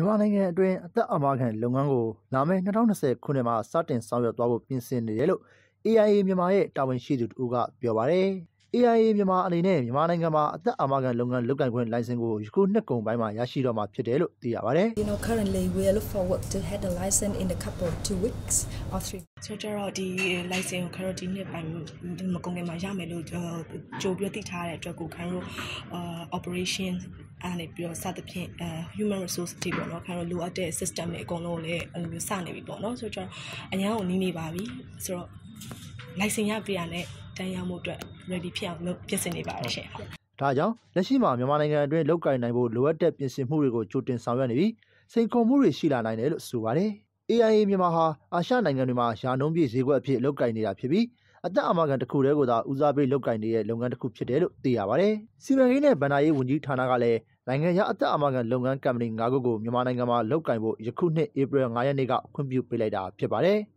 မြန်မာနိုင်ငံအတွင်းအသက်အာမခံလုပ်ငန်းကိုလာမယ့်2020ခုနှစ်မှာစတင်ဆောင်ရွက်သွားဖို့ပြင်ဆင်နေတယ်လို့ AIA မြန်မာရဲ့တာဝန်ရှိသူတို့ကပြောပါတယ်။ AIA မြန်မာအနေနဲ့မြန်မာနိုင်ငံမှာအသက်အာမခံလုပ်ငန်းလုပ်ကိုင်ခွင့် license ကိုယခုနှစ်ကုန်ပိုင်းမှာရရှိတော့မှာဖြစ်တယ်လို့သိရပါတယ် You know currently we are look forward to had the license in a couple of 2 weeks or 3ဆိုတော့ဒီ license ကိုခရိုဒီနှစ်ပိုင်းမကုန်ခင်မှာရမယ်လို့ကြိုပြီးသိထားတဲ့အတွက်ကိုခရို operation အဲ့နဲ့ပြီးတော့စသဖြင့် human resource တွေပေါ့နော်ခါတော့လိုအပ်တဲ့ system တွေအကုန်လုံးလည်းအဲ့လိုမျိုးစနေပြီပေါ့နော်ဆိုတော့အញ្ញောင်းကိုနီးနေပါပြီဆိုတော့ license ရပြရတဲ့တန်းရောက်မှုအတွက် ready ဖြစ်အောင်လုပ်ပြင်ဆင်နေပါတယ်ရှင်။ဒါကြောင့်လက်ရှိမှာမြန်မာနိုင်ငံအတွင်းလောက်ကင်နိုင်ဖို့လိုအပ်တဲ့ပြင်ဆင်မှုတွေကိုကြိုတင်ဆောင်ရွက်နေပြီးစိန်ခေါ်မှုတွေရှိလာနိုင်တယ်လို့ဆိုပါတယ်။ AIA မြန်မာဟာအာရှနိုင်ငံတွေမှာယာနှုံးပြည့်ဈေးကွက်အဖြစ်လောက်ကင်နေတာဖြစ်ပြီးအသက်အမကန်တစ်ခုတည်းကိုသာဦးစားပေးလုပ်ကိုင်နေတဲ့လုပ်ငန်းတစ်ခုဖြစ်တယ်လို့သိရပါဗျ။စီမံကိန်းနဲ့ဗန္ဒာရေးဝန်ကြီးဌာနကလည်းနိုင်ငံရအသက်အမကန်လုပ်ငန်းကမ္ပဏီ၅ခုကိုမြန်မာနိုင်ငံမှာလုပ်ကိုင်ဖို့ယခုနှစ်ဧပြီ9ရက်နေ့ကခွင့်ပြုပေးလိုက်တာဖြစ်ပါတယ်။